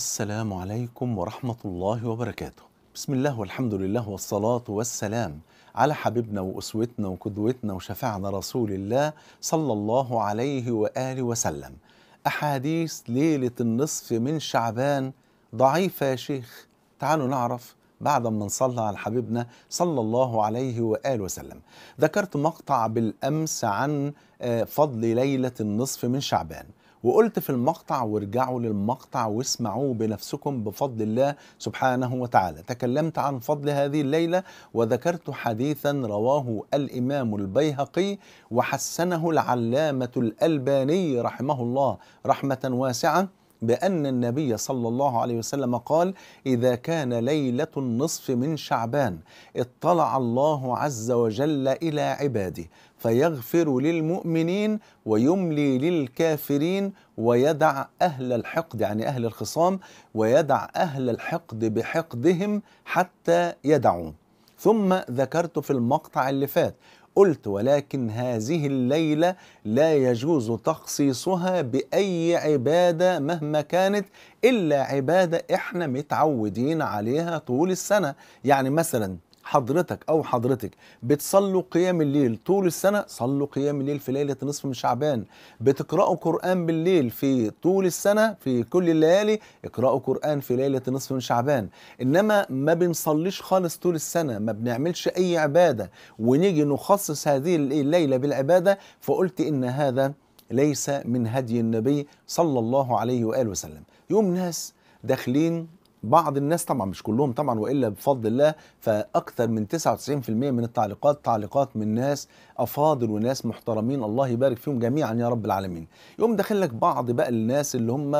السلام عليكم ورحمة الله وبركاته بسم الله والحمد لله والصلاة والسلام على حبيبنا وأسوتنا وقدوتنا وشفعنا رسول الله صلى الله عليه وآله وسلم أحاديث ليلة النصف من شعبان ضعيفة يا شيخ تعالوا نعرف بعد ما نصلى على حبيبنا صلى الله عليه وآله وسلم ذكرت مقطع بالأمس عن آه، فضل ليلة النصف من شعبان وقلت في المقطع وارجعوا للمقطع واسمعوه بنفسكم بفضل الله سبحانه وتعالى تكلمت عن فضل هذه الليلة وذكرت حديثا رواه الإمام البيهقي وحسنه العلامة الألباني رحمه الله رحمة واسعة بأن النبي صلى الله عليه وسلم قال إذا كان ليلة النصف من شعبان اطلع الله عز وجل إلى عباده فيغفر للمؤمنين ويملي للكافرين ويدع أهل الحقد يعني أهل الخصام ويدع أهل الحقد بحقدهم حتى يدعون ثم ذكرت في المقطع اللي فات قلت ولكن هذه الليلة لا يجوز تخصيصها بأي عبادة مهما كانت إلا عبادة إحنا متعودين عليها طول السنة يعني مثلاً حضرتك او حضرتك بتصلوا قيام الليل طول السنه صلوا قيام الليل في ليله نصف من شعبان بتقراوا قران بالليل في طول السنه في كل الليالي اقراوا قران في ليله نصف من شعبان انما ما بنصليش خالص طول السنه ما بنعملش اي عباده ونيجي نخصص هذه الليله بالعباده فقلت ان هذا ليس من هدي النبي صلى الله عليه واله وسلم يوم ناس داخلين بعض الناس طبعا مش كلهم طبعا والا بفضل الله فاكثر من 99% من التعليقات تعليقات من ناس افاضل وناس محترمين الله يبارك فيهم جميعا يا رب العالمين يقوم داخل لك بعض بقى الناس اللي هم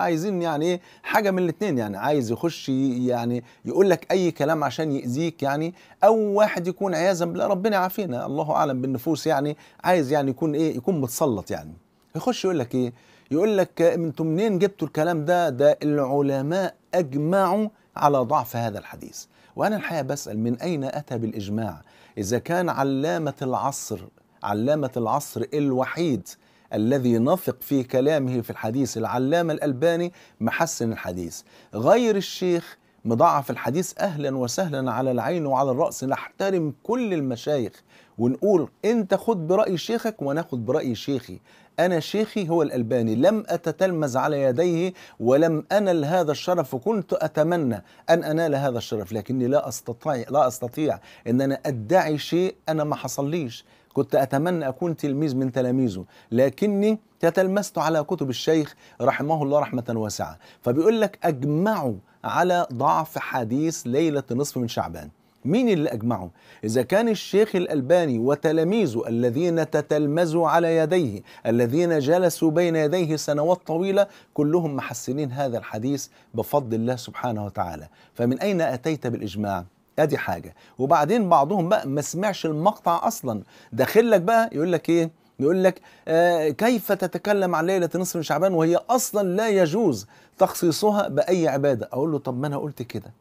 عايزين يعني إيه، حاجه من الاثنين يعني عايز يخش يعني يقول لك اي كلام عشان ياذيك يعني او واحد يكون عياذا بالله ربنا يعافينا الله اعلم بالنفوس يعني عايز يعني يكون ايه يكون متسلط يعني يخش يقول لك ايه يقول لك انتوا منين جبتوا الكلام ده ده العلماء أجمعوا على ضعف هذا الحديث وأنا الحقيقة بسأل من أين أتى بالإجماع إذا كان علامة العصر علامة العصر الوحيد الذي نثق في كلامه في الحديث العلامة الألباني محسن الحديث غير الشيخ مضاعف الحديث أهلا وسهلا على العين وعلى الرأس نحترم كل المشايخ ونقول أنت خد برأي شيخك وناخد برأي شيخي أنا شيخي هو الألباني لم أتتلمذ على يديه ولم أنل هذا الشرف وكنت أتمنى أن أنال هذا الشرف لكني لا أستطيع لا أستطيع أن أنا أدعي شيء أنا ما حصليش كنت أتمنى أكون تلميذ من تلاميذه لكني تتلمست على كتب الشيخ رحمه الله رحمة واسعة فبيقول لك أجمعوا على ضعف حديث ليلة نصف من شعبان مين اللي أجمعهم؟ إذا كان الشيخ الألباني وتلاميذه الذين تتلمذوا على يديه الذين جلسوا بين يديه سنوات طويلة كلهم محسنين هذا الحديث بفضل الله سبحانه وتعالى فمن أين أتيت بالإجماع؟ ادي حاجه وبعدين بعضهم بقى ما سمعش المقطع اصلا داخل لك بقى يقول لك ايه يقول لك آه كيف تتكلم عن ليله نصف شعبان وهي اصلا لا يجوز تخصيصها باي عباده اقول له طب ما انا قلت كده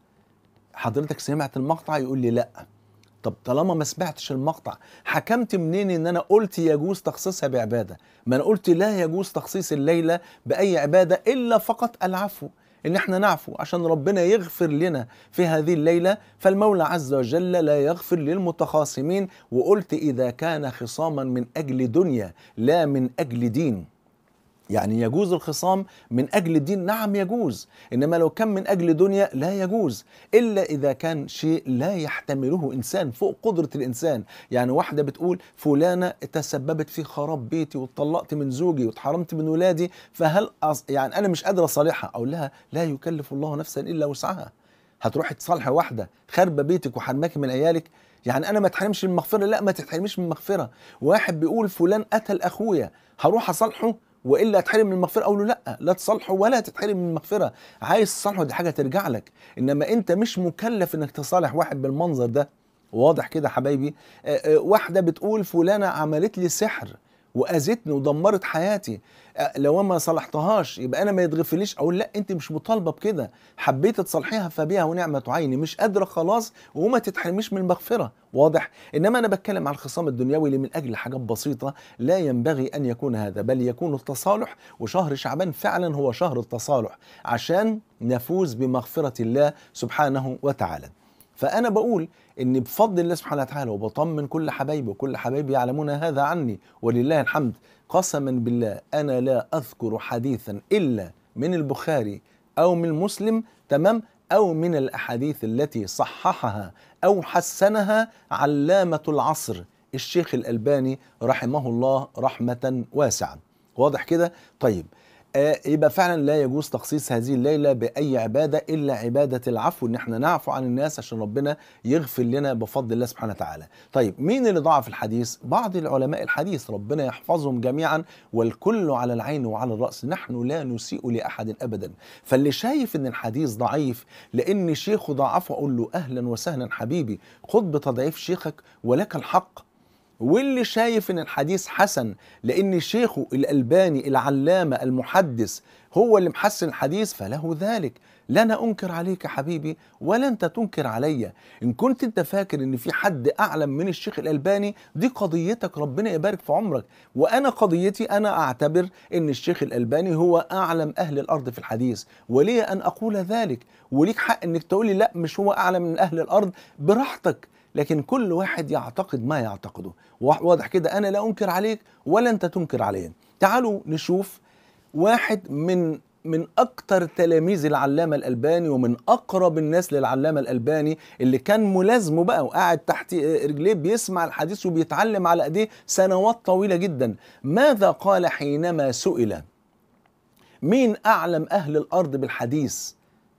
حضرتك سمعت المقطع يقول لي لا طب طالما ما سمعتش المقطع حكمت منين ان انا قلت يجوز تخصيصها بعباده ما انا قلت لا يجوز تخصيص الليله باي عباده الا فقط العفو ان احنا نعفو عشان ربنا يغفر لنا في هذه الليله فالمولى عز وجل لا يغفر للمتخاصمين وقلت اذا كان خصاما من اجل دنيا لا من اجل دين يعني يجوز الخصام من أجل الدين نعم يجوز إنما لو كان من أجل دنيا لا يجوز إلا إذا كان شيء لا يحتمله إنسان فوق قدرة الإنسان يعني واحدة بتقول فلانة تسببت في خراب بيتي واتطلقت من زوجي واتحرمت من ولادي فهل أص... يعني أنا مش قادرة أصالحها أقول لها لا يكلف الله نفسا إلا وسعها هتروحي تصالحي واحدة خاربة بيتك وحرماكي من عيالك يعني انا ما اتحرمش من مغفره لا ما تتحرميش من مغفره واحد بيقول فلان قتل اخويا هروح اصالحه والا اتحرم من المغفره اقول له لا لا تصالحه ولا تتحرم من المغفره عايز تصالحه دي حاجه ترجع لك انما انت مش مكلف انك تصالح واحد بالمنظر ده واضح كده حبايبي آه، آه، واحده بتقول فلانه عملت لي سحر واذتني ودمرت حياتي لو ما صلحتهاش يبقى انا ما يتغفليش اقول لا انت مش مطالبه بكده حبيت تصلحيها فبها ونعمه عيني مش قادره خلاص وما تتحرميش من المغفره واضح انما انا بتكلم على الخصام الدنيوي اللي من اجل حاجات بسيطه لا ينبغي ان يكون هذا بل يكون التصالح وشهر شعبان فعلا هو شهر التصالح عشان نفوز بمغفره الله سبحانه وتعالى فانا بقول ان بفضل الله سبحانه وتعالى وبطمن كل حبايبي وكل حبايبي يعلمون هذا عني ولله الحمد قسما بالله انا لا اذكر حديثا الا من البخاري او من مسلم تمام او من الاحاديث التي صححها او حسنها علامه العصر الشيخ الالباني رحمه الله رحمه واسعه واضح كده طيب آه، يبقى فعلا لا يجوز تخصيص هذه الليله باي عباده الا عباده العفو ان احنا نعفو عن الناس عشان ربنا يغفر لنا بفضل الله سبحانه وتعالى. طيب مين اللي ضعف الحديث؟ بعض العلماء الحديث ربنا يحفظهم جميعا والكل على العين وعلى الراس نحن لا نسيء لاحد ابدا. فاللي شايف ان الحديث ضعيف لان شيخه ضعفه اقول له اهلا وسهلا حبيبي خذ بتضعيف شيخك ولك الحق واللي شايف ان الحديث حسن لان شيخه الالباني العلامه المحدث هو اللي محسن الحديث فله ذلك لا انا انكر عليك يا حبيبي ولا انت تنكر عليا ان كنت انت فاكر ان في حد اعلم من الشيخ الالباني دي قضيتك ربنا يبارك في عمرك وانا قضيتي انا اعتبر ان الشيخ الالباني هو اعلم اهل الارض في الحديث ولي ان اقول ذلك وليك حق انك تقولي لا مش هو اعلم من اهل الارض براحتك لكن كل واحد يعتقد ما يعتقده واضح كده انا لا انكر عليك ولا انت تنكر عليا تعالوا نشوف واحد من من اكتر تلاميذ العلامه الالباني ومن اقرب الناس للعلامه الالباني اللي كان ملازمه بقى وقاعد تحت آه، رجليه بيسمع الحديث وبيتعلم على ايديه سنوات طويله جدا ماذا قال حينما سئل مين اعلم اهل الارض بالحديث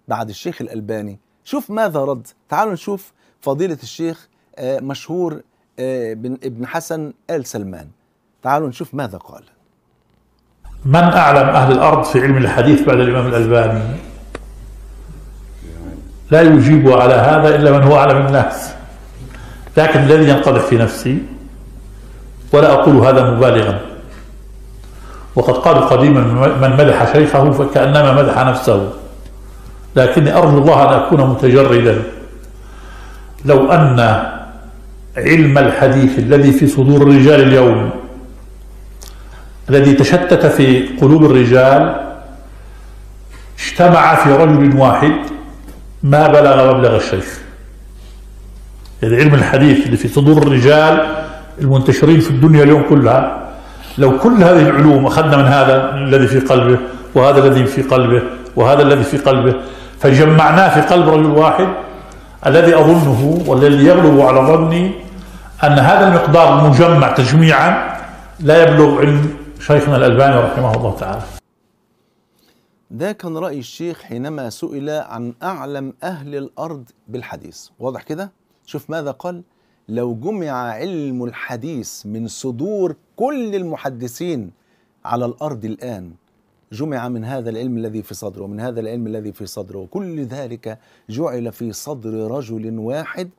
بعد الشيخ الالباني شوف ماذا رد تعالوا نشوف فضيلة الشيخ آه، مشهور آه، ابن حسن آل سلمان تعالوا نشوف ماذا قال من أعلم أهل الأرض في علم الحديث بعد الإمام الألباني لا يجيب على هذا إلا من هو أعلم الناس لكن الذي ينقذ في نفسي ولا أقول هذا مبالغا وقد قال قديما من مدح شيخه فكأنما مدح نفسه لكني أرجو الله أن أكون متجردا لو أن علم الحديث الذي في صدور الرجال اليوم الذي تشتت في قلوب الرجال اجتمع في رجل واحد ما بلغ مبلغ الشيخ يعني علم الحديث اللي في صدور الرجال المنتشرين في الدنيا اليوم كلها لو كل هذه العلوم أخذنا من هذا الذي في قلبه وهذا الذي في قلبه وهذا الذي في قلبه فجمعناه في قلب رجل واحد الذي أظنه والذي يغلب على ظني أن هذا المقدار المجمع تجميعا لا يبلغ علم شيخنا الألباني رحمه الله تعالى ده كان رأي الشيخ حينما سئل عن أعلم أهل الأرض بالحديث واضح كده؟ شوف ماذا قال لو جمع علم الحديث من صدور كل المحدثين على الأرض الآن جمع من هذا العلم الذي في صدره ومن هذا العلم الذي في صدره كل ذلك جعل في صدر رجل واحد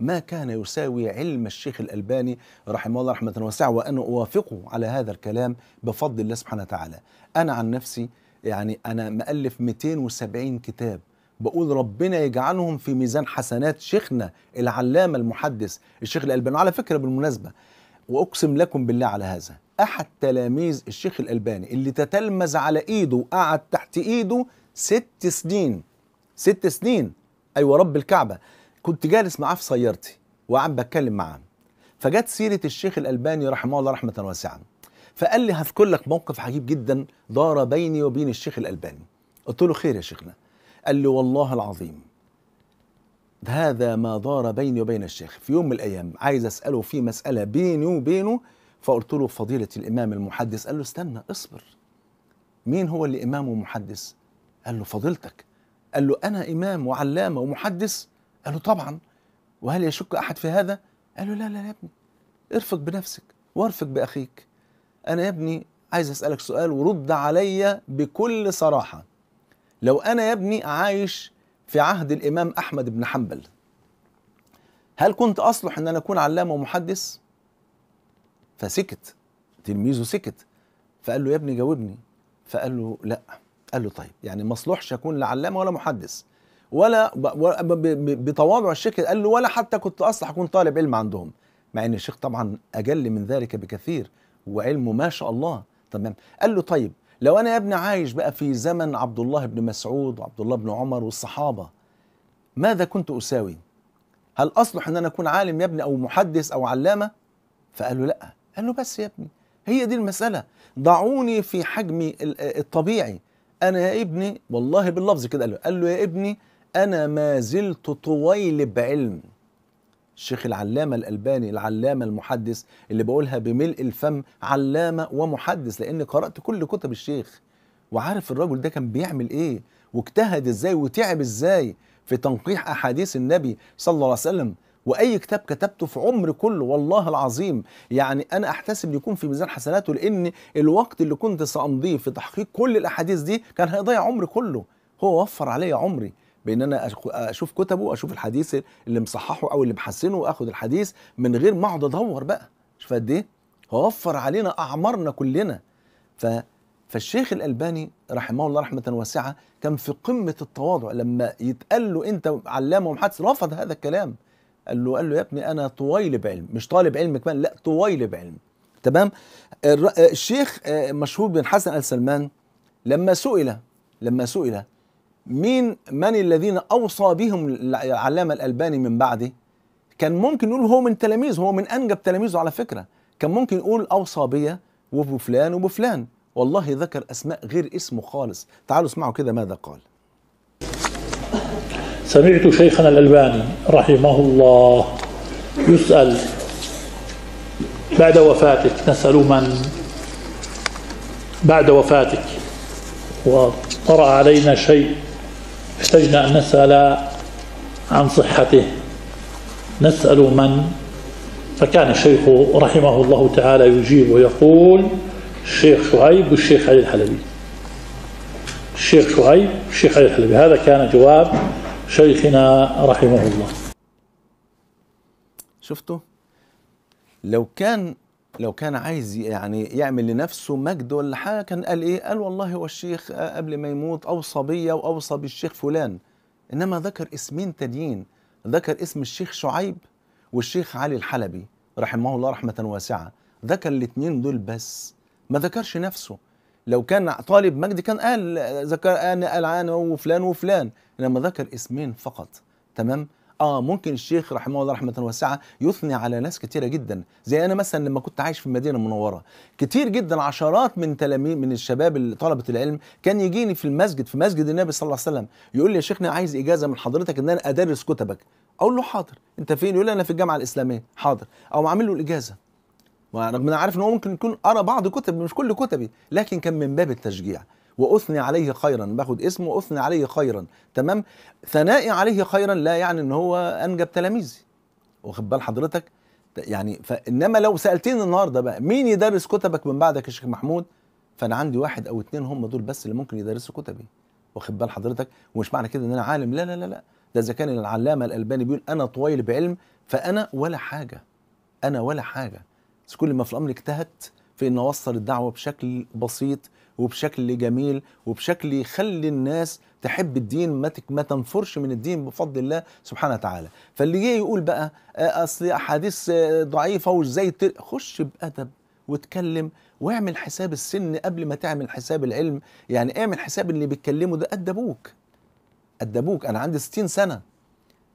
ما كان يساوي علم الشيخ الألباني رحمه الله رحمة واسعة وأنا أوافقه على هذا الكلام بفضل الله سبحانه وتعالى أنا عن نفسي يعني أنا مألف 270 كتاب بقول ربنا يجعلهم في ميزان حسنات شيخنا العلامة المحدث الشيخ الألباني وعلى فكرة بالمناسبة واقسم لكم بالله على هذا احد تلاميذ الشيخ الالباني اللي تتلمذ على ايده قعد تحت ايده ست سنين ست سنين ايوه رب الكعبه كنت جالس معاه في سيارتي وقاعد بتكلم معاه فجت سيره الشيخ الالباني رحمه الله رحمه واسعه فقال لي هذكر لك موقف عجيب جدا دار بيني وبين الشيخ الالباني قلت له خير يا شيخنا قال لي والله العظيم هذا ما دار بيني وبين الشيخ في يوم من الأيام عايز أسأله في مسألة بيني وبينه فقلت له فضيلة الإمام المحدث قال له استنى اصبر مين هو اللي إمام ومحدث قال له فضيلتك قال له أنا إمام وعلامة ومحدث قال له طبعا وهل يشك أحد في هذا قال له لا لا يا ابني ارفق بنفسك وارفق بأخيك أنا يا ابني عايز أسألك سؤال ورد عليا بكل صراحة لو أنا يا ابني عايش في عهد الإمام أحمد بن حنبل هل كنت أصلح أن أنا أكون علامة ومحدث؟ فسكت تلميذه سكت فقال له يا ابني جاوبني فقال له لا قال له طيب يعني ما اصلحش أكون لا علامة ولا محدث ولا بتواضع الشيخ قال له ولا حتى كنت أصلح أكون طالب علم عندهم مع أن الشيخ طبعا أجل من ذلك بكثير وعلمه ما شاء الله تمام قال له طيب لو انا يا ابني عايش بقى في زمن عبد الله بن مسعود وعبد الله بن عمر والصحابه ماذا كنت اساوي؟ هل اصلح ان انا اكون عالم يا ابني او محدث او علامه؟ فقال له لا، قال له بس يا ابني هي دي المساله ضعوني في حجمي الطبيعي انا يا ابني والله باللفظ كده قال له قال له يا ابني انا ما زلت طويل بعلم الشيخ العلامة الألباني العلامة المحدث اللي بقولها بملء الفم علامة ومحدث لأني قرأت كل كتب الشيخ وعارف الرجل ده كان بيعمل إيه واجتهد إزاي وتعب إزاي في تنقيح أحاديث النبي صلى الله عليه وسلم واي كتاب كتبته في عمري كله والله العظيم يعني انا احتسب يكون في ميزان حسناته لان الوقت اللي كنت سامضيه في تحقيق كل الاحاديث دي كان هيضيع عمري كله هو وفر عليا عمري بان انا اشوف كتبه واشوف الحديث اللي مصححه او اللي محسنه واخد الحديث من غير ما اقعد ادور بقى شوف قد ايه وفر علينا اعمارنا كلنا ف فالشيخ الالباني رحمه الله رحمه واسعه كان في قمه التواضع لما يتقال له انت علامه ومحدث رفض هذا الكلام قال له قال له يا ابني انا طويل بعلم مش طالب علم كمان لا طويل بعلم تمام الشيخ آه، مشهور بن حسن ال سلمان لما سئل لما سئل مين من الذين اوصى بهم العلامه الالباني من بعده كان ممكن نقول هو من تلاميذه هو من انجب تلاميذه على فكره كان ممكن يقول اوصى بيا وبفلان وبفلان والله ذكر اسماء غير اسمه خالص تعالوا اسمعوا كده ماذا قال سمعت شيخنا الألباني رحمه الله يسأل بعد وفاتك نسأل من بعد وفاتك وطرأ علينا شيء احتجنا أن نسأل عن صحته نسأل من فكان الشيخ رحمه الله تعالى يجيب ويقول الشيخ شعيب والشيخ علي الحلبي الشيخ شعيب والشيخ علي الحلبي هذا كان جواب شيخنا رحمه الله شفتوا لو كان لو كان عايز يعني يعمل لنفسه مجد ولا حاجه كان قال ايه؟ قال والله هو الشيخ قبل ما يموت اوصى بيا واوصى بالشيخ فلان انما ذكر اسمين تانيين ذكر اسم الشيخ شعيب والشيخ علي الحلبي رحمه الله رحمه واسعه ذكر الاثنين دول بس ما ذكرش نفسه لو كان طالب مجد كان قال ذكر انا قال انا وفلان وفلان انما ذكر اسمين فقط تمام اه ممكن الشيخ رحمه الله رحمه واسعه يثني على ناس كتيره جدا زي انا مثلا لما كنت عايش في المدينه المنوره كتير جدا عشرات من تلاميذ من الشباب طلبه العلم كان يجيني في المسجد في مسجد النبي صلى الله عليه وسلم يقول لي يا شيخنا عايز اجازه من حضرتك ان انا ادرس كتبك اقول له حاضر انت فين يقول لي انا في الجامعه الاسلاميه حاضر او عامل له الاجازه رغم انا عارف ان هو ممكن يكون قرا بعض كتب مش كل كتبي لكن كان من باب التشجيع واثني عليه خيرا باخد اسمه واثني عليه خيرا تمام ثنائي عليه خيرا لا يعني ان هو انجب تلاميذي واخد بال حضرتك يعني فانما لو سالتني النهارده بقى مين يدرس كتبك من بعدك يا شيخ محمود فانا عندي واحد او اتنين هم دول بس اللي ممكن يدرسوا كتبي واخد بال حضرتك ومش معنى كده ان انا عالم لا لا لا لا ده اذا كان العلامه الالباني بيقول انا طويل بعلم فانا ولا حاجه انا ولا حاجه بس كل ما في الامر اجتهدت في ان اوصل الدعوه بشكل بسيط وبشكل جميل وبشكل يخلي الناس تحب الدين ما ما تنفرش من الدين بفضل الله سبحانه وتعالى فاللي جاي يقول بقى آه، اصل احاديث آه، ضعيفه وازاي خش بادب واتكلم واعمل حساب السن قبل ما تعمل حساب العلم يعني اعمل حساب اللي بيتكلمه ده قد ابوك قد ابوك انا عندي 60 سنه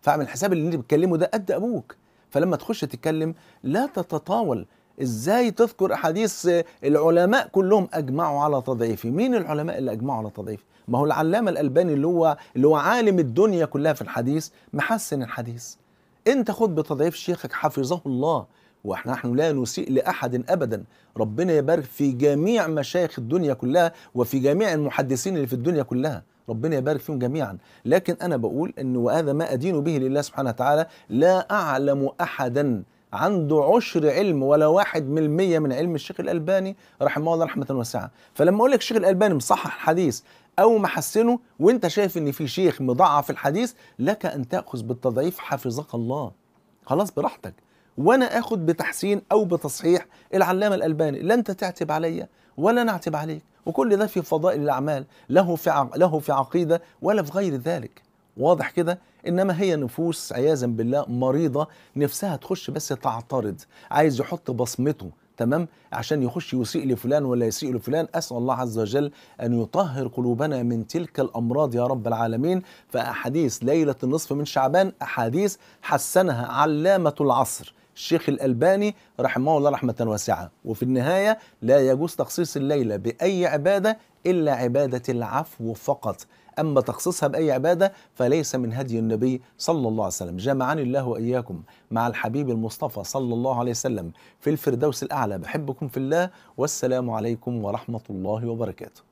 فاعمل حساب اللي بيتكلمه ده قد ابوك فلما تخش تتكلم لا تتطاول ازاي تذكر احاديث العلماء كلهم اجمعوا على تضعيفه مين العلماء اللي اجمعوا على تضعيفه ما هو العلامه الالباني اللي هو اللي هو عالم الدنيا كلها في الحديث محسن الحديث انت خد بتضعيف شيخك حفظه الله واحنا نحن لا نسيء لاحد ابدا ربنا يبارك في جميع مشايخ الدنيا كلها وفي جميع المحدثين اللي في الدنيا كلها ربنا يبارك فيهم جميعا لكن انا بقول ان وهذا ما ادين به لله سبحانه وتعالى لا اعلم احدا عنده عشر علم ولا واحد من المية من علم الشيخ الألباني رحمه الله رحمة واسعة فلما أقول لك الشيخ الألباني مصحح حديث أو محسنه وأنت شايف إن في شيخ مضعف الحديث لك أن تأخذ بالتضعيف حفظك الله خلاص براحتك وأنا آخذ بتحسين أو بتصحيح العلامة الألباني لا أنت تعتب عليا ولا نعتب عليك وكل ده في فضائل الأعمال له في له في عقيدة ولا في غير ذلك واضح كده انما هي نفوس عياذا بالله مريضه نفسها تخش بس تعترض عايز يحط بصمته تمام عشان يخش يسيء لفلان ولا يسيء لفلان اسال الله عز وجل ان يطهر قلوبنا من تلك الامراض يا رب العالمين فاحاديث ليله النصف من شعبان احاديث حسنها علامه العصر الشيخ الألباني رحمه الله رحمة واسعة وفي النهاية لا يجوز تخصيص الليلة بأي عبادة إلا عبادة العفو فقط أما تخصيصها بأي عبادة فليس من هدي النبي صلى الله عليه وسلم جمعني الله وإياكم مع الحبيب المصطفى صلى الله عليه وسلم في الفردوس الأعلى بحبكم في الله والسلام عليكم ورحمة الله وبركاته